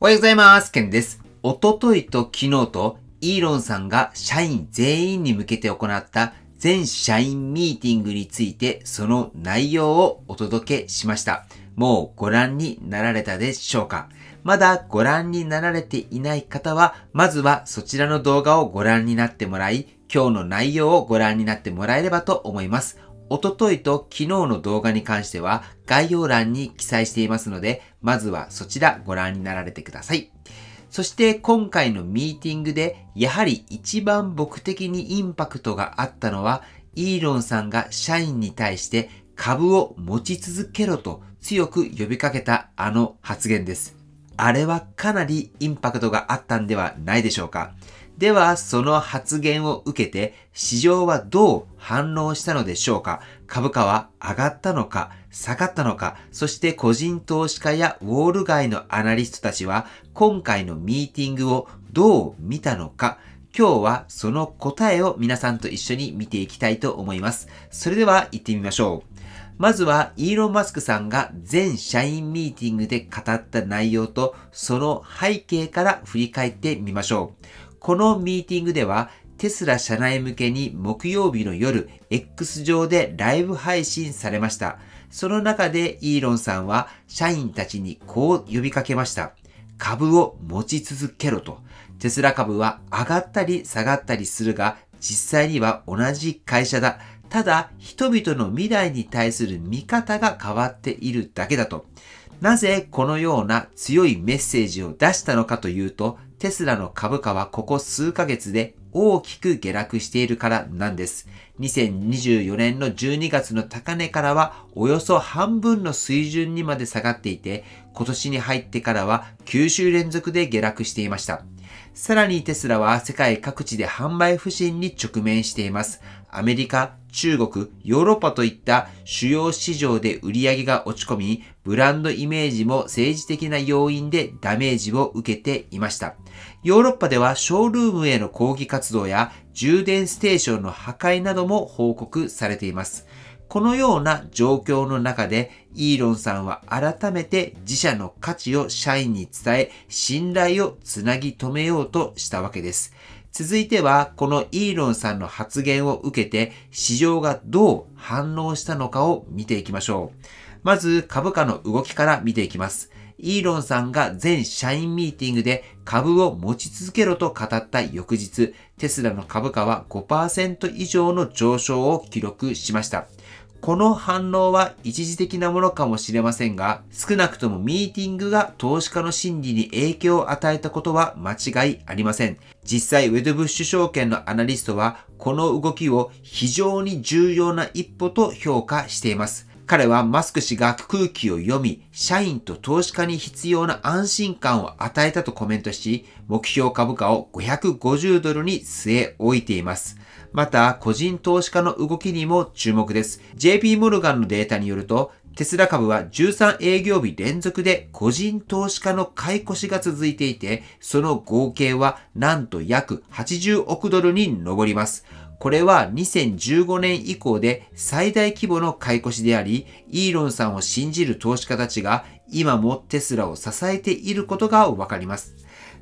おはようございます。ケンです。おとといと昨日とイーロンさんが社員全員に向けて行った全社員ミーティングについてその内容をお届けしました。もうご覧になられたでしょうかまだご覧になられていない方は、まずはそちらの動画をご覧になってもらい、今日の内容をご覧になってもらえればと思います。おとといと昨日の動画に関しては概要欄に記載していますので、まずはそちらご覧になられてください。そして今回のミーティングで、やはり一番僕的にインパクトがあったのは、イーロンさんが社員に対して株を持ち続けろと強く呼びかけたあの発言です。あれはかなりインパクトがあったんではないでしょうか。では、その発言を受けて、市場はどう反応したのでしょうか株価は上がったのか下がったのかそして個人投資家やウォール街のアナリストたちは、今回のミーティングをどう見たのか今日はその答えを皆さんと一緒に見ていきたいと思います。それでは行ってみましょう。まずは、イーロン・マスクさんが全社員ミーティングで語った内容と、その背景から振り返ってみましょう。このミーティングでは、テスラ社内向けに木曜日の夜、X 上でライブ配信されました。その中でイーロンさんは社員たちにこう呼びかけました。株を持ち続けろと。テスラ株は上がったり下がったりするが、実際には同じ会社だ。ただ、人々の未来に対する見方が変わっているだけだと。なぜこのような強いメッセージを出したのかというと、テスラの株価はここ数ヶ月で大きく下落しているからなんです。2024年の12月の高値からはおよそ半分の水準にまで下がっていて、今年に入ってからは9週連続で下落していました。さらにテスラは世界各地で販売不振に直面しています。アメリカ、中国、ヨーロッパといった主要市場で売り上げが落ち込み、ブランドイメージも政治的な要因でダメージを受けていました。ヨーロッパではショールームへの抗議活動や充電ステーションの破壊なども報告されています。このような状況の中で、イーロンさんは改めて自社の価値を社員に伝え、信頼をつなぎ止めようとしたわけです。続いては、このイーロンさんの発言を受けて、市場がどう反応したのかを見ていきましょう。まず、株価の動きから見ていきます。イーロンさんが全社員ミーティングで株を持ち続けろと語った翌日、テスラの株価は5%以上の上昇を記録しました。この反応は一時的なものかもしれませんが、少なくともミーティングが投資家の心理に影響を与えたことは間違いありません。実際、ウェドブッシュ証券のアナリストは、この動きを非常に重要な一歩と評価しています。彼はマスク氏が空気を読み、社員と投資家に必要な安心感を与えたとコメントし、目標株価を550ドルに据え置いています。また、個人投資家の動きにも注目です。JP モルガンのデータによると、テスラ株は13営業日連続で個人投資家の買い越しが続いていて、その合計はなんと約80億ドルに上ります。これは2015年以降で最大規模の買い越しであり、イーロンさんを信じる投資家たちが今もテスラを支えていることがわかります。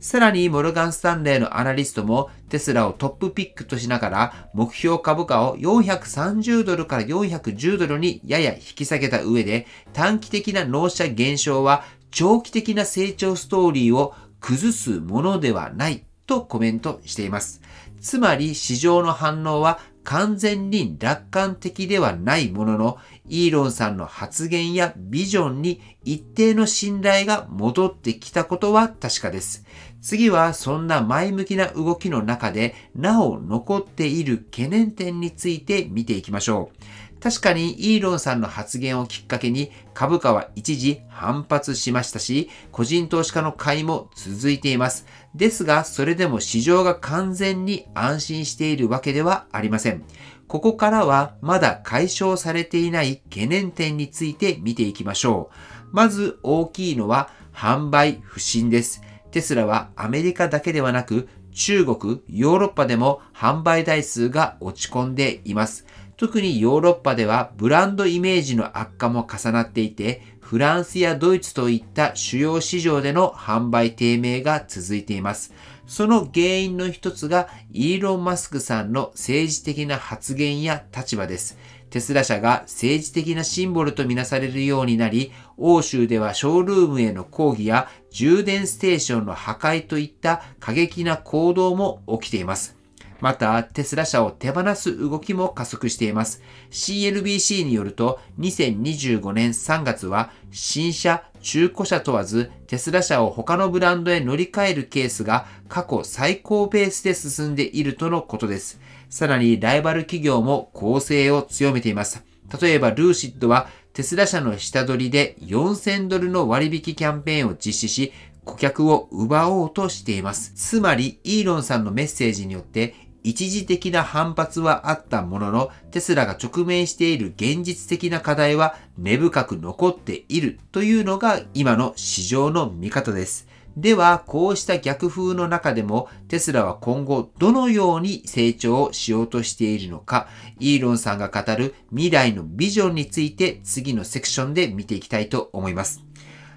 さらにモルガン・スタンレーのアナリストもテスラをトップピックとしながら目標株価を430ドルから410ドルにやや引き下げた上で短期的な納車減少は長期的な成長ストーリーを崩すものではないとコメントしています。つまり市場の反応は完全に楽観的ではないものの、イーロンさんの発言やビジョンに一定の信頼が戻ってきたことは確かです。次はそんな前向きな動きの中で、なお残っている懸念点について見ていきましょう。確かにイーロンさんの発言をきっかけに株価は一時反発しましたし、個人投資家の買いも続いています。ですが、それでも市場が完全に安心しているわけではありません。ここからはまだ解消されていない懸念点について見ていきましょう。まず大きいのは販売不振です。テスラはアメリカだけではなく中国、ヨーロッパでも販売台数が落ち込んでいます。特にヨーロッパではブランドイメージの悪化も重なっていて、フランスやドイツといった主要市場での販売低迷が続いています。その原因の一つがイーロン・マスクさんの政治的な発言や立場です。テスラ社が政治的なシンボルとみなされるようになり、欧州ではショールームへの抗議や充電ステーションの破壊といった過激な行動も起きています。また、テスラ社を手放す動きも加速しています。CNBC によると、2025年3月は、新車、中古車問わず、テスラ社を他のブランドへ乗り換えるケースが過去最高ペースで進んでいるとのことです。さらに、ライバル企業も構成を強めています。例えば、ルーシッドは、テスラ社の下取りで4000ドルの割引キャンペーンを実施し、顧客を奪おうとしています。つまり、イーロンさんのメッセージによって、一時的な反発はあったものの、テスラが直面している現実的な課題は根深く残っているというのが今の市場の見方です。では、こうした逆風の中でも、テスラは今後どのように成長をしようとしているのか、イーロンさんが語る未来のビジョンについて次のセクションで見ていきたいと思います。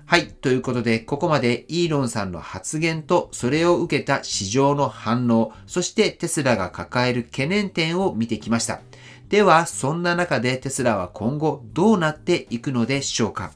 はい。ということで、ここまでイーロンさんの発言と、それを受けた市場の反応、そしてテスラが抱える懸念点を見てきました。では、そんな中でテスラは今後どうなっていくのでしょうか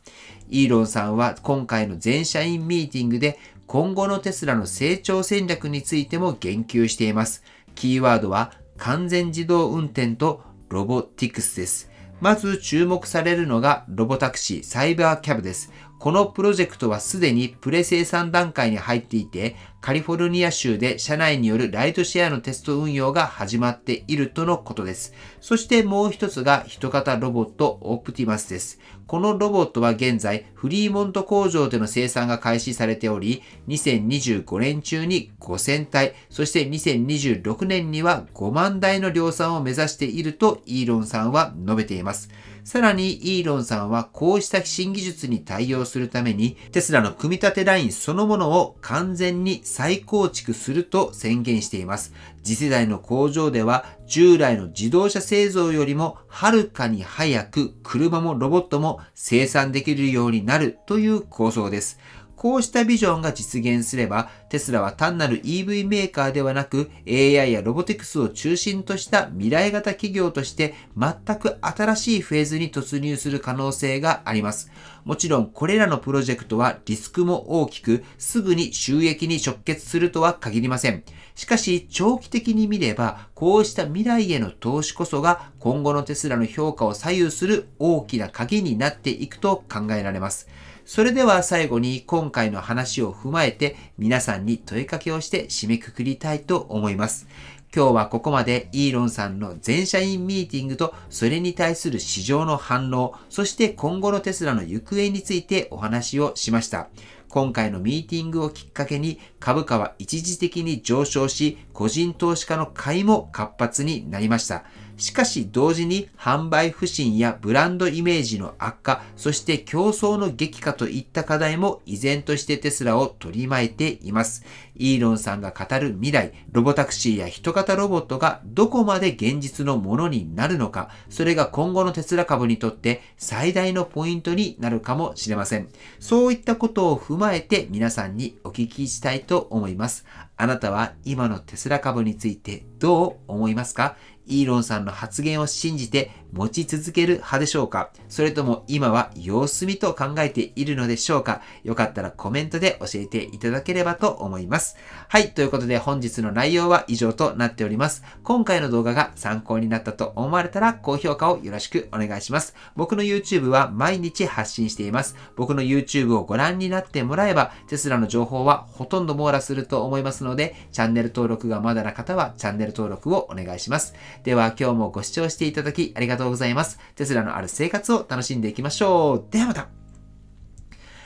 イーロンさんは今回の全社員ミーティングで、今後のテスラの成長戦略についても言及しています。キーワードは完全自動運転とロボティクスです。まず注目されるのがロボタクシーサイバーキャブです。このプロジェクトはすでにプレ生産段階に入っていて、カリフォルニア州で社内によるライトシェアのテスト運用が始まっているとのことです。そしてもう一つが人型ロボットオプティマスです。このロボットは現在、フリーモント工場での生産が開始されており、2025年中に5000体、そして2026年には5万台の量産を目指しているとイーロンさんは述べています。さらにイーロンさんはこうした新技術に対応するためにテスラの組み立てラインそのものを完全に再構築すると宣言しています。次世代の工場では従来の自動車製造よりもはるかに早く車もロボットも生産できるようになるという構想です。こうしたビジョンが実現すれば、テスラは単なる EV メーカーではなく、AI やロボティクスを中心とした未来型企業として、全く新しいフェーズに突入する可能性があります。もちろん、これらのプロジェクトはリスクも大きく、すぐに収益に直結するとは限りません。しかし、長期的に見れば、こうした未来への投資こそが、今後のテスラの評価を左右する大きな鍵になっていくと考えられます。それでは最後に今回の話を踏まえて皆さんに問いかけをして締めくくりたいと思います。今日はここまでイーロンさんの全社員ミーティングとそれに対する市場の反応、そして今後のテスラの行方についてお話をしました。今回のミーティングをきっかけに株価は一時的に上昇し、個人投資家の買いも活発になりました。しかし同時に販売不振やブランドイメージの悪化、そして競争の激化といった課題も依然としてテスラを取り巻いています。イーロンさんが語る未来、ロボタクシーや人型ロボットがどこまで現実のものになるのか、それが今後のテスラ株にとって最大のポイントになるかもしれません。そういったことを踏まえて皆さんにお聞きしたいと思います。あなたは今のテスラ株についてどう思いますかイーロンさんの発言を信じて持ち続ける派でしょうかそれとも今は様子見と考えているのでしょうかよかったらコメントで教えていただければと思います。はい、ということで本日の内容は以上となっております。今回の動画が参考になったと思われたら高評価をよろしくお願いします。僕の YouTube は毎日発信しています。僕の YouTube をご覧になってもらえば、テスラの情報はほとんど網羅すると思いますので、チャンネル登録がまだな方はチャンネル登録をお願いします。では今日もご視聴していただきありがとうございました。うございます。テスラのある生活を楽しんでいきましょう。ではまた。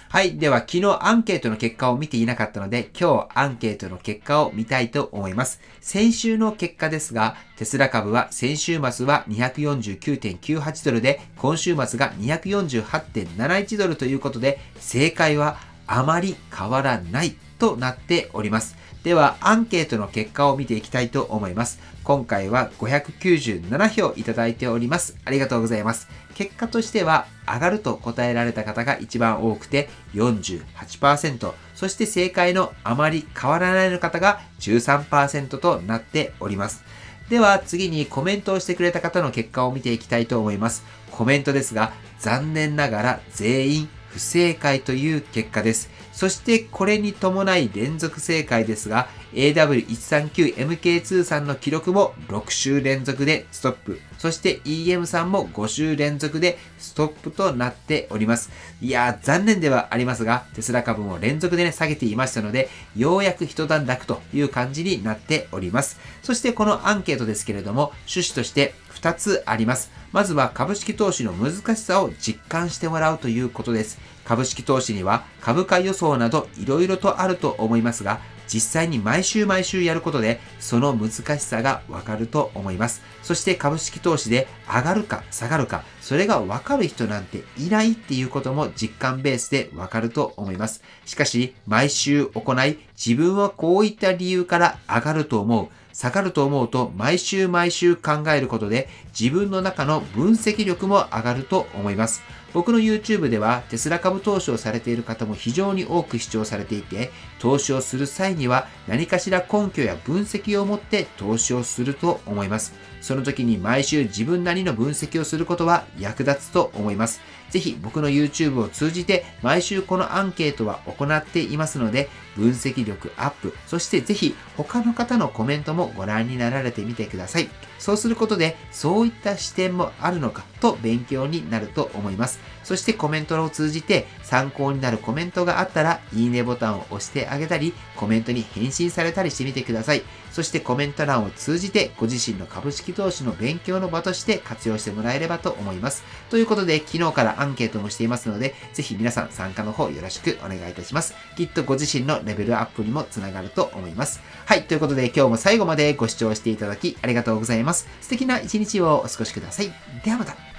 はい。では、昨日アンケートの結果を見ていなかったので、今日アンケートの結果を見たいと思います。先週の結果ですが、テスラ株は先週末は249.98ドルで、今週末が248.71ドルということで、正解はあまり変わらないとなっております。では、アンケートの結果を見ていきたいと思います。今回は597票いただいております。ありがとうございます。結果としては、上がると答えられた方が一番多くて48%、そして正解のあまり変わらないの方が13%となっております。では次にコメントをしてくれた方の結果を見ていきたいと思います。コメントですが、残念ながら全員不正解という結果です。そしてこれに伴い連続正解ですが、AW139MK2 さんの記録も6週連続でストップ。そして EM さんも5週連続でストップとなっております。いやー、残念ではありますが、テスラ株も連続でね、下げていましたので、ようやく一段落という感じになっております。そしてこのアンケートですけれども、趣旨として2つあります。まずは株式投資の難しさを実感してもらうということです。株式投資には株価予想など色々とあると思いますが、実際に毎週毎週やることで、その難しさがわかると思います。そして株式投資で上がるか下がるか、それがわかる人なんていないっていうことも実感ベースでわかると思います。しかし、毎週行い、自分はこういった理由から上がると思う。下がると思うと毎週毎週考えることで自分の中の分析力も上がると思います。僕の YouTube ではテスラ株投資をされている方も非常に多く視聴されていて、投資をする際には何かしら根拠や分析を持って投資をすると思います。その時に毎週自分なりの分析をすることは役立つと思います。ぜひ僕の YouTube を通じて毎週このアンケートは行っていますので、分析力アップ、そしてぜひ他の方のコメントもご覧になられてみてください。そうすることで、そういった視点もあるのかと勉強になると思います。そしてコメントを通じて参考になるコメントがあったら、いいねボタンを押してあげたり、コメントに返信されたりしてみてください。そしてコメント欄を通じて、ご自身の株式投資の勉強の場として活用してもらえればと思います。ということで、昨日からアンケートもしていますので、ぜひ皆さん参加の方よろしくお願いいたします。きっとご自身のレベルアップにもつながると思います。はい、ということで今日も最後までご視聴していただきありがとうございます。ます。素敵な一日をお過ごしください。ではまた。